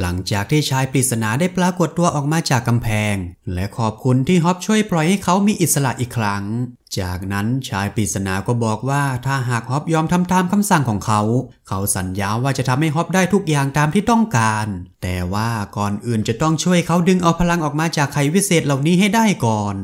หลังจากที่ชายปริศนาได้ปรากฏตัวออกมาจากกำแพง และขอบคุณที่ฮอปช่วยปล่อยให้เขามีอิสระอีกครั้ง จากนั้นชายปริศนาก็บอกว่าถ้าหากฮอปยอมทำตามคำสั่งของเขา เขาสัญญาว่าจะทำให้ฮอปได้ทุกอย่างตามที่ต้องการ แต่ว่าก่อนอื่นจะต้องช่วยเขาดึงเอาพลังออกมาจากไขวิเศษเหล่านี้ให้ได้ก่อน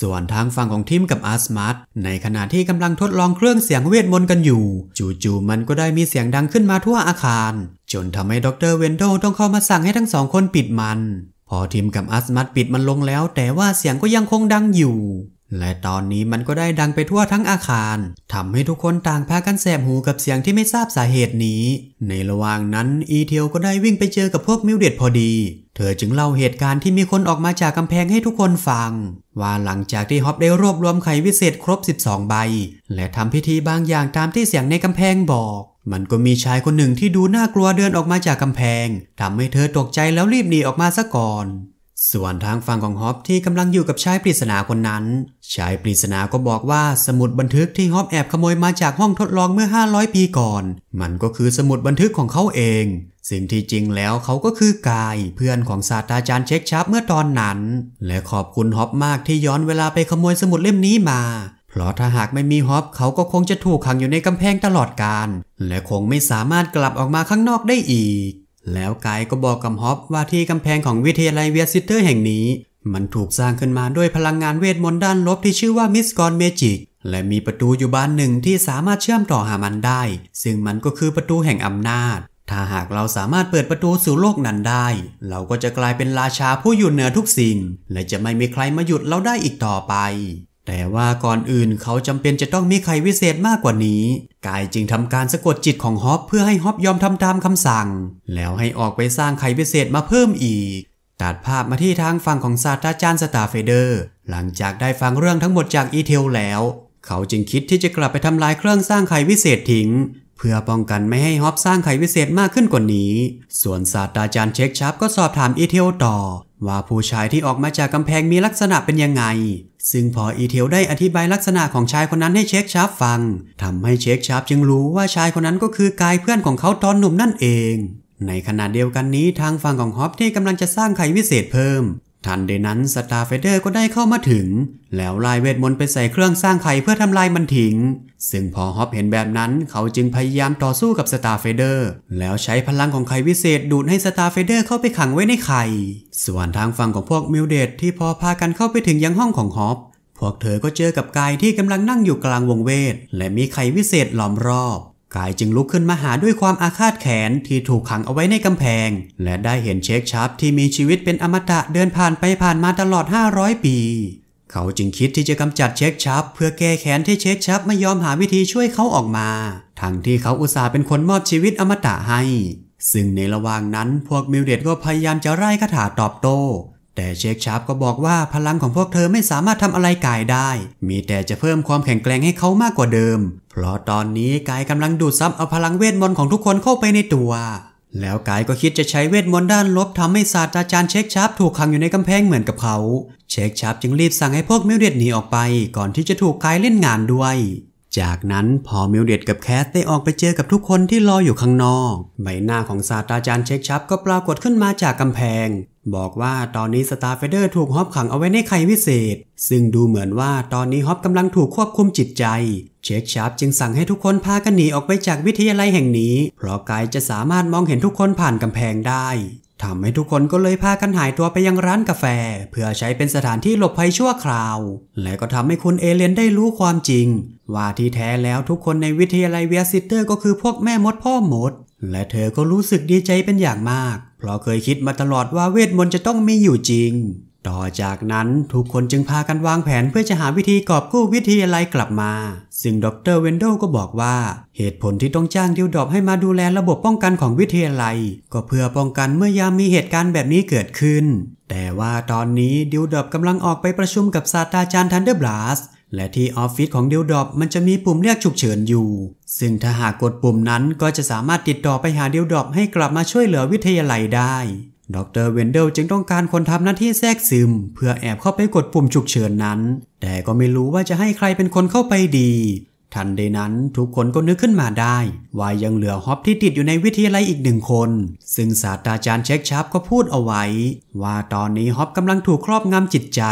ส่วนทางฝั่งของทิมกับอาร์สมาร์ทในขณะที่กำลังทดลองเครื่องเสียงเวทมนต์กันอยู่ จู่ๆมันก็ได้มีเสียงดังขึ้นมาทั่วอาคารจนทำให้ดรเวนโดต้องเข้ามาสั่งให้ทั้งสองคนปิดมัน พอทิมกับอาร์สมาร์ทปิดมันลงแล้วแต่ว่าเสียงก็ยังคงดังอยู่และตอนนี้มันก็ได้ดังไปทั่วทั้งอาคารทำให้ทุกคนต่างพากันแสบหูกับเสียงที่ไม่ทราบสาเหตุนี้ ในระหว่างนั้นอีเทียวก็ได้วิ่งไปเจอกับพวกมิวเดตพอดี เธอจึงเล่าเหตุการณ์ที่มีคนออกมาจากกำแพงให้ทุกคนฟัง ว่าหลังจากที่ฮอปได้รวบรวมไขวิเศษครบ 12 ใบ และทำพิธีบางอย่างตามที่เสียงในกำแพงบอก มันก็มีชายคนหนึ่งที่ดูน่ากลัวเดินออกมาจากกำแพงทำให้เธอตกใจแล้วรีบหนีออกมาซะก่อนส่วนทางฝั่งของฮอปที่กำลังอยู่กับชายปริศนาคนนั้น ชายปริศนาก็บอกว่าสมุดบันทึกที่ฮอปแอบขโมยมาจากห้องทดลองเมื่อ500 ปีก่อน มันก็คือสมุดบันทึกของเขาเอง สิ่งที่จริงแล้วเขาก็คือกาย เพื่อนของศาสตราจารย์เช็คชับเมื่อตอนนั้น และขอบคุณฮอปมากที่ย้อนเวลาไปขโมยสมุดเล่มนี้มา เพราะถ้าหากไม่มีฮอปเขาก็คงจะถูกขังอยู่ในกำแพงตลอดการ และคงไม่สามารถกลับออกมาข้างนอกได้อีกแล้วไกด์ก็บอกกับฮอปว่าที่กำแพงของวิทยาลัยเวียซิเตอร์แห่งนี้ มันถูกสร้างขึ้นมาด้วยพลังงานเวทมนต์ด้านลบที่ชื่อว่ามิสกอนเมจิกและมีประตูอยู่บานหนึ่งที่สามารถเชื่อมต่อหามันได้ ซึ่งมันก็คือประตูแห่งอำนาจ ถ้าหากเราสามารถเปิดประตูสู่โลกนั้นได้ เราก็จะกลายเป็นราชาผู้อยู่เหนือทุกสิ่งและจะไม่มีใครมาหยุดเราได้อีกต่อไปแต่ว่าก่อนอื่นเขาจำเป็นจะต้องมีใครวิเศษมากกว่านี้ กายจึงทำการสะกดจิตของฮอปเพื่อให้ฮอปยอมทำตามคำสั่ง แล้วให้ออกไปสร้างไขรวิเศษมาเพิ่มอีกตัดภาพมาที่ทางฝั่งของซาตาจานสตาเฟเดอร์หลังจากได้ฟังเรื่องทั้งหมดจากอีเทลแล้ว เขาจึงคิดที่จะกลับไปทำลายเครื่องสร้างไขวิเศษทิ้ง เพื่อป้องกันไม่ให้ฮอปสร้างไขวิเศษมากขึ้นกว่านี้ ส่วนศาสตราจารย์เช็คชับก็สอบถามอีเทลต่อว่าผู้ชายที่ออกมาจากกำแพงมีลักษณะเป็นยังไงซึ่งพออีเทียวได้อธิบายลักษณะของชายคนนั้นให้เชคชาร์ปฟัง ทำให้เชคชาร์ปจึงรู้ว่าชายคนนั้นก็คือกายเพื่อนของเขาตอนหนุ่มนั่นเอง ในขณะเดียวกันนี้ทางฝั่งของฮอปที่กำลังจะสร้างไขวิเศษเพิ่มทันใดนั้นสตาร์เฟเดอร์ก็ได้เข้ามาถึง แล้วลายเวทมนต์ไปใส่เครื่องสร้างไข่เพื่อทำลายมันทิ้ง ซึ่งพอฮอปเห็นแบบนั้นเขาจึงพยายามต่อสู้กับสตาร์เฟเดอร์แล้วใช้พลังของไข่วิเศษดูดให้สตาร์เฟเดอร์ เข้าไปขังไว้ในไข่ส่วนทางฝั่งของพวกมิวเดตที่พอพากันเข้าไปถึงยังห้องของฮอปพวกเธอก็เจอกับกายที่กำลังนั่งอยู่กลางวงเวทและมีไข่วิเศษล้อมรอบกายจึงลุกขึ้นมาหาด้วยความอาฆาตแขนที่ถูกขังเอาไว้ในกำแพง และได้เห็นเชคชาร์ปที่มีชีวิตเป็นอมตะเดินผ่านไปผ่านมาตลอด 500 ปี เขาจึงคิดที่จะกำจัดเชคชาร์ปเพื่อแก้แค้นที่เชคชาร์ปไม่ยอมหาวิธีช่วยเขาออกมา ทั้งที่เขาอุตส่าห์เป็นคนมอบชีวิตอมตะให้ ซึ่งในระหว่างนั้นพวกมิวเดตก็พยายามจะไล่คาถาตอบโต้แต่เชคชาร์ปก็บอกว่าพลังของพวกเธอไม่สามารถทำอะไรกายได้ มีแต่จะเพิ่มความแข็งแกร่งให้เขามากกว่าเดิม เพราะตอนนี้กายกำลังดูดซับเอาพลังเวทมนต์ของทุกคนเข้าไปในตัว แล้วกายก็คิดจะใช้เวทมนต์ด้านลบทำให้ศาสตราจารย์เชคชาร์ปถูกขังอยู่ในกำแพงเหมือนกับเขาเชคชาร์ปจึงรีบสั่งให้พวกมิวเดตหนีออกไปก่อนที่จะถูกกายเล่นงานด้วยจากนั้นพอมิวเดียตกับแคสได้ออกไปเจอกับทุกคนที่รออยู่ข้างนอก ใบหน้าของศาสตราจารย์เช็คชับก็ปรากฏขึ้นมาจากกำแพง บอกว่าตอนนี้สตาร์เฟเดอร์ถูกฮอปขังเอาไว้ในไข่วิเศษ ซึ่งดูเหมือนว่าตอนนี้ฮอปกำลังถูกควบคุมจิตใจ เช็คชับจึงสั่งให้ทุกคนพากันหนีออกไปจากวิทยาลัยแห่งนี้ เพราะกายจะสามารถมองเห็นทุกคนผ่านกำแพงได้ทำให้ทุกคนก็เลยพากันหายตัวไปยังร้านกาแฟ เพื่อใช้เป็นสถานที่หลบภัยชั่วคราว และก็ทำให้คุณเอเลนได้รู้ความจริง ว่าที่แท้แล้วทุกคนในวิทยาลัยเวียซิเตอร์ก็คือพวกแม่มดพ่อมด และเธอก็รู้สึกดีใจเป็นอย่างมาก เพราะเคยคิดมาตลอดว่าเวทมนต์จะต้องมีอยู่จริงต่อจากนั้นทุกคนจึงพากันวางแผนเพื่อจะหาวิธีกอบกู้วิทยาลัยกลับมา ซึ่งดรเวนโดก็บอกว่าเหตุผลที่ต้องจ้างดิวดอบให้มาดูแลระบบป้องกันของวิทยาลัย ก็เพื่อป้องกันเมื่อยามมีเหตุการณ์แบบนี้เกิดขึ้น แต่ว่าตอนนี้ดิวดอบกำลังออกไปประชุมกับซาตาจานทันเดอร์บลัสและที่ออฟฟิศของดิวดอบมันจะมีปุ่มเรียกฉุกเฉินอยู่ ซึ่งถ้าหากกดปุ่มนั้นก็จะสามารถติดต่อไปหาดิวดอบให้กลับมาช่วยเหลือวิทยาลัยได้ดรเวนเดลจึงต้องการคนทำหน้าที่แทรกซึม เพื่อแอบเข้าไปกดปุ่มฉุกเฉินนั้น แต่ก็ไม่รู้ว่าจะให้ใครเป็นคนเข้าไปดีทันใดนั้นทุกคนก็นึกขึ้นมาได้ ว่ายังเหลือฮอปที่ติดอยู่ในวิทยาลัยอีกหนึ่งคน ซึ่งศาสตราจารย์เช็คชับก็พูดเอาไว้ ว่าตอนนี้ฮอปกำลังถูกครอบงำจิตใจ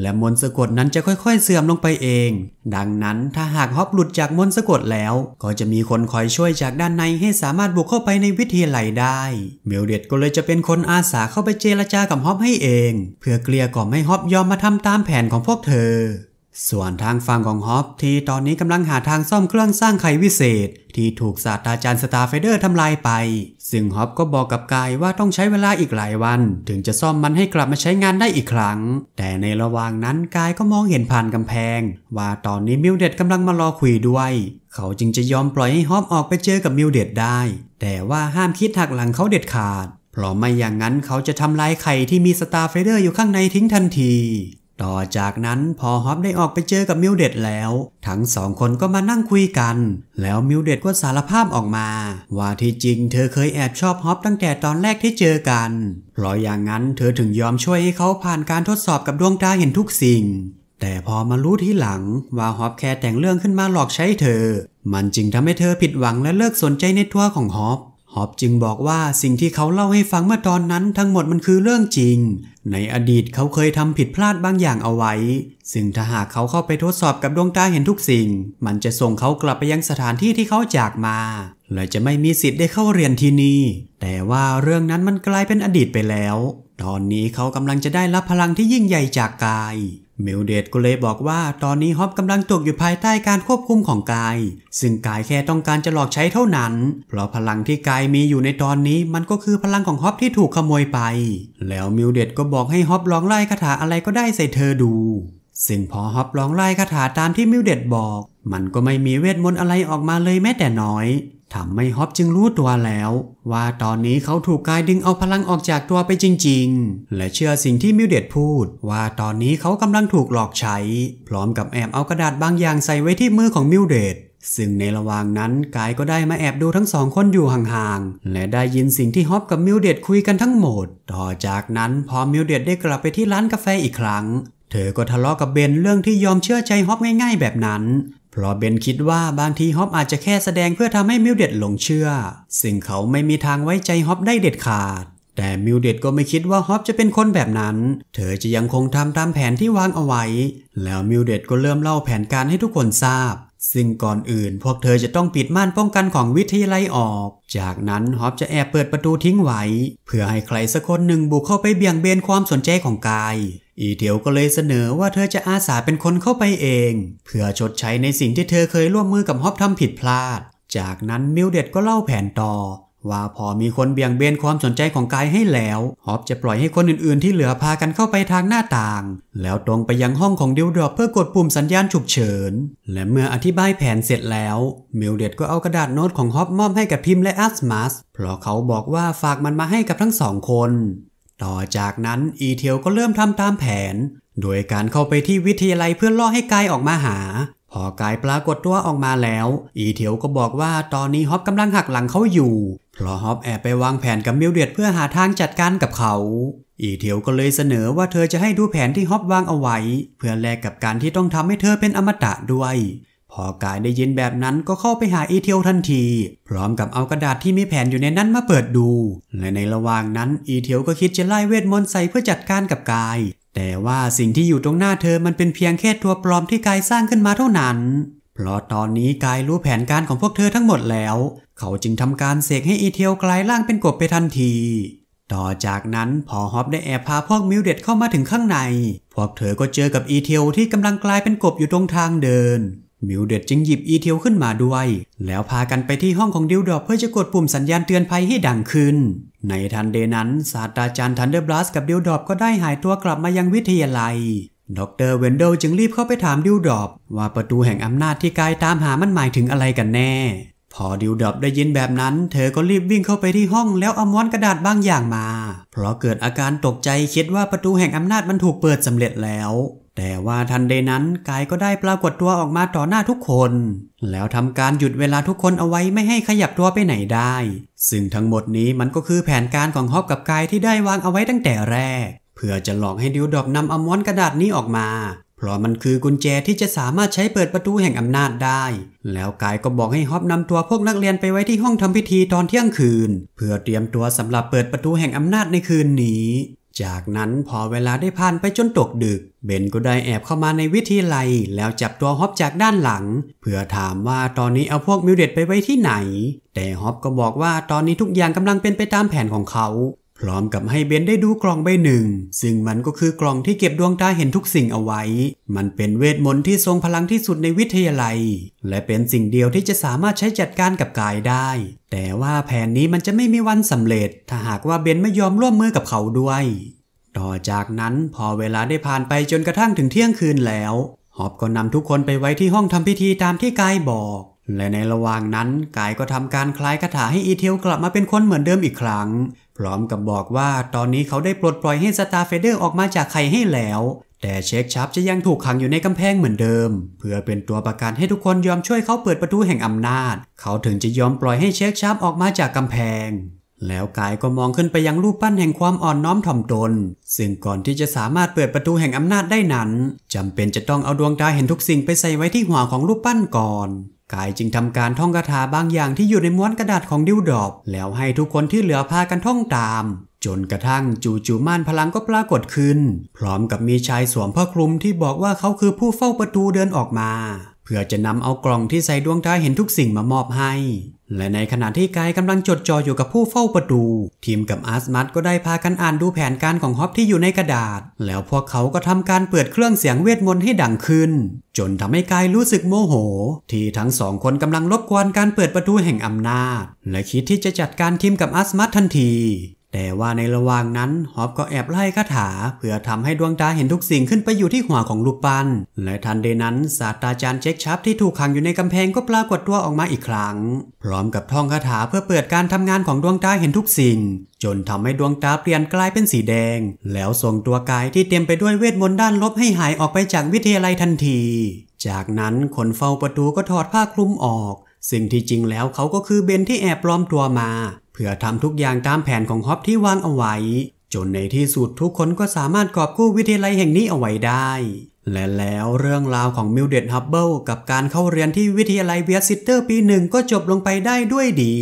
และมนสะกดนั้นจะค่อย ๆเสื่อมลงไปเอง ดังนั้นถ้าหากฮอปหลุดจากมนสะกดแล้ว ก็จะมีคนคอยช่วยจากด้านในให้สามารถบุกเข้าไปในวิทยาลัยได้เมลเดตก็เลยจะเป็นคนอาสาเข้าไปเจรจากับฮอปให้เอง เพื่อเกลี้ยกล่อมให้ฮอปยอมมาทำตามแผนของพวกเธอส่วนทางฝั่งของฮอปที่ตอนนี้กำลังหาทางซ่อมเครื่องสร้างไขวิเศษ ที่ถูกศาสตราจารย์สตาร์เฟเดอร์ทำลายไป ซึ่งฮอปก็บอกกับกายว่าต้องใช้เวลาอีกหลายวัน ถึงจะซ่อมมันให้กลับมาใช้งานได้อีกครั้ง แต่ในระหว่างนั้นกายก็มองเห็นผ่านกำแพง ว่าตอนนี้มิวเดตกำลังมารอคุยด้วย เขาจึงจะยอมปล่อยให้ฮอปออกไปเจอกับมิวเดตได้ แต่ว่าห้ามคิดหักหลังเขาเด็ดขาดเพราะไม่อย่างนั้นเขาจะทำลายไข่ที่มีสตาร์เฟเดอร์อยู่ข้างในทิ้งทันทีต่อจากนั้นพอฮอปได้ออกไปเจอกับมิวเดตแล้วทั้งสองคนก็มานั่งคุยกัน แล้วมิวเดตก็สารภาพออกมา ว่าที่จริงเธอเคยแอบชอบฮอปตั้งแต่ตอนแรกที่เจอกันเพราะอย่างนั้นเธอถึงยอมช่วยให้เขาผ่านการทดสอบกับดวงตาเห็นทุกสิ่ง แต่พอมารู้ที่หลังว่าฮอปแค่แต่งเรื่องขึ้นมาหลอกใช้เธอ มันจึงทำให้เธอผิดหวังและเลิกสนใจในตัวของฮอปฮอปจึงบอกว่าสิ่งที่เขาเล่าให้ฟังเมื่อตอนนั้นทั้งหมดมันคือเรื่องจริงในอดีตเขาเคยทำผิดพลาดบางอย่างเอาไว้ ซึ่งถ้าหากเขาเข้าไปทดสอบกับดวงตาเห็นทุกสิ่ง มันจะส่งเขากลับไปยังสถานที่ที่เขาจากมาและจะไม่มีสิทธิ์ได้เข้าเรียนที่นี่แต่ว่าเรื่องนั้นมันกลายเป็นอดีตไปแล้ว ตอนนี้เขากำลังจะได้รับพลังที่ยิ่งใหญ่จากกายมิลเดตก็เลยบอกว่าตอนนี้ฮอปกำลังตกอยู่ภายใต้การควบคุมของกายซึ่งกายแค่ต้องการจะหลอกใช้เท่านั้น เพราะพลังที่กายมีอยู่ในตอนนี้มันก็คือพลังของฮอปที่ถูกขโมยไป แล้วมิลเดตก็บอกให้ฮอปลองไล่คาถาอะไรก็ได้ใส่เธอดู ซึ่งพอฮอปลองไล่คาถาตามที่มิลเดตบอก มันก็ไม่มีเวทมนต์อะไรออกมาเลยแม้แต่น้อยทำให้ฮอปจึงรู้ตัวแล้ว ว่าตอนนี้เขาถูกกายดึงเอาพลังออกจากตัวไปจริงๆ และเชื่อสิ่งที่มิวเดตพูดว่าตอนนี้เขากำลังถูกหลอกใช้ พร้อมกับแอบเอากระดาษบางอย่างใส่ไว้ที่มือของมิวเดตซึ่งในระหว่างนั้นกายก็ได้มาแอบดูทั้งสองคนอยู่ห่างๆ และได้ยินสิ่งที่ฮอปกับมิวเดตคุยกันทั้งหมดต่อจากนั้นพอมิวเดตได้กลับไปที่ร้านกาแฟอีกครั้งเธอก็ทะเลาะกับเบนเรื่องที่ยอมเชื่อใจฮอปง่ายๆแบบนั้นเพราะเบนคิดว่าบางทีฮอปอาจจะแค่แสดงเพื่อทำให้มิวเด็ดหลงเชื่อซึ่งเขาไม่มีทางไว้ใจฮอปได้เด็ดขาดแต่มิวเด็ดก็ไม่คิดว่าฮอปจะเป็นคนแบบนั้น เธอจะยังคงทำตามแผนที่ วางเอาไว้ แล้วมิวเด็ดก็เริ่มเล่าแผนการให้ทุกคนทราบซึ่งก่อนอื่น พวกเธอจะต้องปิดม่านป้องกันของวิทยาลัยออก จากนั้นฮอปจะแอบเปิดประตูทิ้งไว้เพื่อให้ใครสักคนหนึ่งบุกเข้าไปเบี่ยงเบนความสนใจของกายอีเทียวก็เลยเสนอว่าเธอจะอาสาเป็นคนเข้าไปเอง เพื่อชดใช้ในสิ่งที่เธอเคยร่วมมือกับฮอปทำผิดพลาด จากนั้นมิวเด็ดก็เล่าแผนต่อว่าพอมีคนเบี่ยงเบนความสนใจของกายให้แล้วฮอบจะปล่อยให้คนอื่นๆที่เหลือพากันเข้าไปทางหน้าต่าง แล้วตรงไปยังห้องของดิวดรอปเพื่อกดปุ่มสัญญาณฉุกเฉิน และเมื่ออธิบายแผนเสร็จแล้วมิลเดตก็เอากระดาษโน้ตของฮอบมอบให้กับพิมและอัสมัสเพราะเขาบอกว่าฝากมันมาให้กับทั้งสองคน ต่อจากนั้นอีเทลก็เริ่มทำตามแผน โดยการเข้าไปที่วิทยาลัยเพื่อล่อให้กายออกมาหาพอกายปรากฏตัวออกมาแล้ว อีเทียวก็บอกว่าตอนนี้ฮอปกำลังหักหลังเขาอยู่ เพราะฮอปแอบไปวางแผนกับมิวเดียดเพื่อหาทางจัดการกับเขา อีเทียวก็เลยเสนอว่าเธอจะให้ดูแผนที่ฮอปวางเอาไว้เพื่อแลกกับการที่ต้องทำให้เธอเป็นอมตะด้วย พอกายได้ยินแบบนั้นก็เข้าไปหาอีเทียวทันที พร้อมกับเอากระดาษที่มีแผนอยู่ในนั้นมาเปิดดู และในระหว่างนั้นอีเทียวก็คิดจะไล่เวทมนต์ใส่เพื่อจัดการกับกายแต่ว่าสิ่งที่อยู่ตรงหน้าเธอมันเป็นเพียงแค่ตัวปลอมที่กายสร้างขึ้นมาเท่านั้น เพราะตอนนี้กายรู้แผนการของพวกเธอทั้งหมดแล้ว เขาจึงทำการเสกให้อีเทียวกลายร่างเป็นกบไปทันที ต่อจากนั้นพอฮอปได้แอบพาพวกมิวเด็ดเข้ามาถึงข้างใน พวกเธอก็เจอกับอีเทียวที่กำลังกลายเป็นกบอยู่ตรงทางเดินมิวเดดจึงหยิบอีเทียวขึ้นมาด้วย แล้วพากันไปที่ห้องของดิวดอบเพื่อจะกดปุ่มสัญญาณเตือนภัยให้ดังขึ้น ในทันเดนั้นศาสตราจารย์ทันเดอร์บลัสกับดิวดอบก็ได้หายตัวกลับมายังวิทยาลัยดรเวนเดลจึงรีบเข้าไปถามดิวดอบ ว่าประตูแห่งอำนาจที่กายตามหามันหมายถึงอะไรกันแน่ พอดิวดอบได้ยินแบบนั้น เธอก็รีบวิ่งเข้าไปที่ห้องแล้วเอาม้วนกระดาษบางอย่างมา เพราะเกิดอาการตกใจคิดว่าประตูแห่งอำนาจมันถูกเปิดสำเร็จแล้วแต่ว่าทันใดนั้นกายก็ได้ปรากฏตัวออกมาต่อหน้าทุกคน แล้วทำการหยุดเวลาทุกคนเอาไว้ไม่ให้ขยับตัวไปไหนได้ ซึ่งทั้งหมดนี้มันก็คือแผนการของฮอบกับกายที่ได้วางเอาไว้ตั้งแต่แรก เพื่อจะหลอกให้ดิวดอกนำอมอนกระดาษนี้ออกมา เพราะมันคือกุญแจที่จะสามารถใช้เปิดประตูแห่งอำนาจได้ แล้วกายก็บอกให้ฮอบนำตัวพวกนักเรียนไปไว้ที่ห้องทำพิธีตอนเที่ยงคืน เพื่อเตรียมตัวสำหรับเปิดประตูแห่งอำนาจในคืนนี้จากนั้นพอเวลาได้ผ่านไปจนตกดึกเบนก็ได้แอบเข้ามาในวิทยาลัย แล้วจับตัวฮอปจากด้านหลัง เพื่อถามว่าตอนนี้เอาพวกมิวเดตไปไว้ที่ไหน แต่ฮอปก็บอกว่าตอนนี้ทุกอย่างกำลังเป็นไปตามแผนของเขาพร้อมกับให้เบนได้ดูกล่องใบหนึ่งซึ่งมันก็คือกล่องที่เก็บดวงตาเห็นทุกสิ่งเอาไว้ มันเป็นเวทมนต์ที่ทรงพลังที่สุดในวิทยาลัย และเป็นสิ่งเดียวที่จะสามารถใช้จัดการกับกายได้ แต่ว่าแผนนี้มันจะไม่มีวันสำเร็จ ถ้าหากว่าเบนไม่ยอมร่วมมือกับเขาด้วย ต่อจากนั้นพอเวลาได้ผ่านไปจนกระทั่งถึงเที่ยงคืนแล้วฮอบก็นำทุกคนไปไว้ที่ห้องทำพิธีตามที่กายบอก และในระหว่างนั้นกายก็ทำการคลายคาถาให้อีเทลกลับมาเป็นคนเหมือนเดิมอีกครั้งพร้อมกับบอกว่าตอนนี้เขาได้ปลดปล่อยให้สตาร์เฟเดอร์ออกมาจากไข่ให้แล้ว แต่เช็คชับจะยังถูกขังอยู่ในกำแพงเหมือนเดิม เพื่อเป็นตัวประกันให้ทุกคนยอมช่วยเขาเปิดประตูแห่งอำนาจ เขาถึงจะยอมปล่อยให้เช็คชับออกมาจากกำแพง แล้วกายก็มองขึ้นไปยังรูปปั้นแห่งความอ่อนน้อมถ่อมตน ซึ่งก่อนที่จะสามารถเปิดประตูแห่งอำนาจได้นั้นจำเป็นจะต้องเอาดวงตาเห็นทุกสิ่งไปใส่ไว้ที่หัวของรูปปั้นก่อนกายจึงทำการท่องคาถาบางอย่างที่อยู่ในม้วนกระดาษของดิวดอบ แล้วให้ทุกคนที่เหลือพากันท่องตาม จนกระทั่งจูจูม่านพลังก็ปรากฏขึ้น พร้อมกับมีชายสวมผ้าคลุมที่บอกว่าเขาคือผู้เฝ้าประตูเดินออกมา เพื่อจะนำเอากล่องที่ใส่ดวงตาเห็นทุกสิ่งมามอบให้และในขณะที่กายกำลังจดจ่ออยู่กับผู้เฝ้าประตูทีมกับอาสมัตก็ได้พากันอ่านดูแผนการของฮอปที่อยู่ในกระดาษ แล้วพวกเขาก็ทำการเปิดเครื่องเสียงเวทมนต์ให้ดังขึ้น จนทำให้กายรู้สึกโมโห ที่ทั้งสองคนกำลังรบกวนการเปิดประตูแห่งอำนาจและคิดที่จะจัดการทีมกับอาสมัตทันทีแต่ว่าในระหว่างนั้นฮอบก็แอบไล่คาถาเพื่อทำให้ดวงตาเห็นทุกสิ่งขึ้นไปอยู่ที่หัวของลูกปันและทันใดนั้นศาสตราจารย์เช็คชับที่ถูกขังอยู่ในกำแพงก็ปรากฏตัวออกมาอีกครั้ง พร้อมกับท่องคาถาเพื่อเปิดการทำงานของดวงตาเห็นทุกสิ่ง จนทำให้ดวงตาเปลี่ยนกลายเป็นสีแดง แล้วส่งตัวกายที่เต็มไปด้วยเวทมนต์ด้านลบให้หายออกไปจากวิทยาลัยทันที จากนั้นคนเฝ้าประตูก็ถอดผ้าคลุมออก สิ่งที่จริงแล้วเขาก็คือเบนที่แอบปลอมตัวมาเพื่อทำทุกอย่างตามแผนของฮอปที่วางเอาไว้จนในที่สุดทุกคนก็สามารถกอบกู้วิทยาลัยแห่งนี้เอาไว้ได้ และแล้วเรื่องราวของมิลเดนฮับเบิลกับการเข้าเรียนที่วิทยาลัยเวียสซิตเตอร์ปีหนึ่งก็จบลงไปได้ด้วยดี